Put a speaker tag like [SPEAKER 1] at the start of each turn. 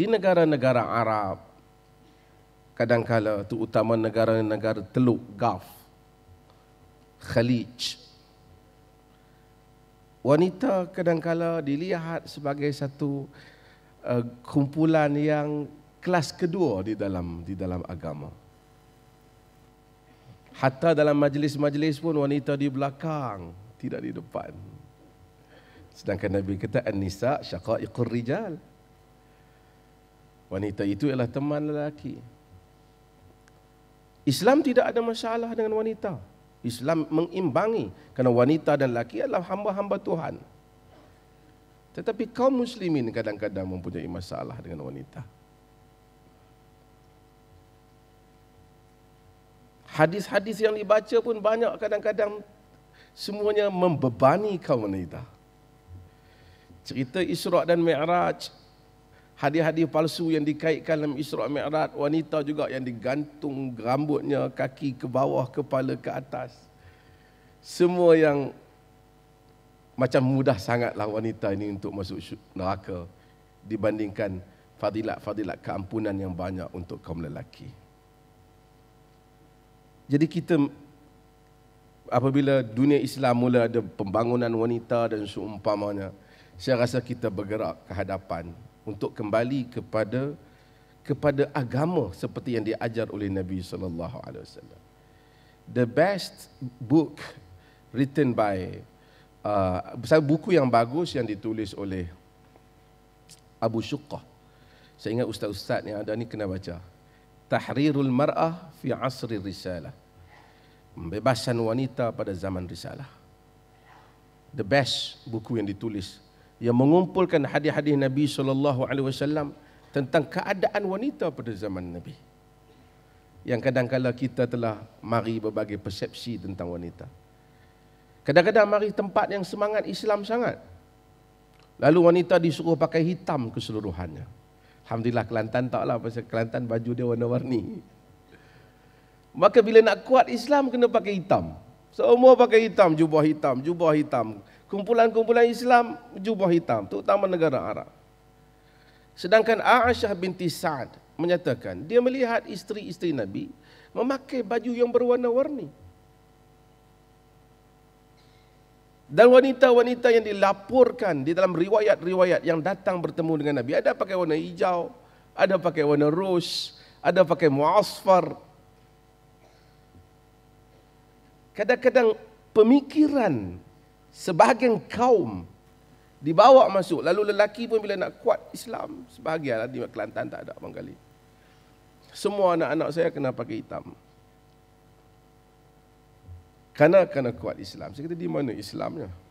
[SPEAKER 1] di negara-negara Arab kadangkala tu utama negara-negara Teluk Gulf Khalij wanita kadangkala dilihat sebagai satu uh, kumpulan yang kelas kedua di dalam di dalam agama hatta dalam majlis-majlis pun wanita di belakang tidak di depan sedangkan nabi kata an-nisa syaqaiqur rijal Wanita itu ialah teman lelaki. Islam tidak ada masalah dengan wanita. Islam mengimbangi kerana wanita dan lelaki adalah hamba-hamba Tuhan. Tetapi kaum muslimin kadang-kadang mempunyai masalah dengan wanita. Hadis-hadis yang dibaca pun banyak kadang-kadang semuanya membebani kaum wanita. Cerita Isra' dan Mi'raj Hadiah-hadiah palsu yang dikaitkan dalam Isra Mi'raj, wanita juga yang digantung rambutnya kaki ke bawah, kepala ke atas. Semua yang macam mudah sangatlah wanita ini untuk masuk neraka dibandingkan fadilat-fadilat keampunan yang banyak untuk kaum lelaki. Jadi kita apabila dunia Islam mula ada pembangunan wanita dan seumpamanya, saya rasa kita bergerak ke hadapan untuk kembali kepada kepada agama seperti yang diajar oleh Nabi sallallahu alaihi wasallam. The best book written by uh, buku yang bagus yang ditulis oleh Abu Syuqqah. Saya ingat ustaz-ustaz yang ada ni kena baca. Tahrirul Mar'ah fi Asri Risalah. Pembebasan wanita pada zaman risalah. The best buku yang ditulis yang mengumpulkan hadis-hadis Nabi sallallahu alaihi wasallam tentang keadaan wanita pada zaman Nabi. Yang kadang-kadang kita telah mari berbagai persepsi tentang wanita. Kadang-kadang mari tempat yang semangat Islam sangat. Lalu wanita disuruh pakai hitam keseluruhannya. Alhamdulillah Kelantan taklah pasal Kelantan baju dia warna-warni. Maka bila nak kuat Islam kena pakai hitam. Semua pakai hitam, jubah hitam, jubah hitam kumpulan-kumpulan Islam jubah hitam terutama negara Arab. Sedangkan Aisyah binti Sa'ad menyatakan dia melihat isteri-isteri Nabi memakai baju yang berwarna-warni. Dan wanita-wanita yang dilaporkan di dalam riwayat-riwayat yang datang bertemu dengan Nabi ada pakai warna hijau, ada pakai warna rose, ada pakai muasfar. Kadang-kadang pemikiran sebahagian kaum dibawa masuk lalu lelaki pun bila nak kuat Islam sebahagianlah di Kelantan tak ada Bangkali semua anak-anak saya kena pakai hitam kerana kena kuat Islam saya kata di mana Islamnya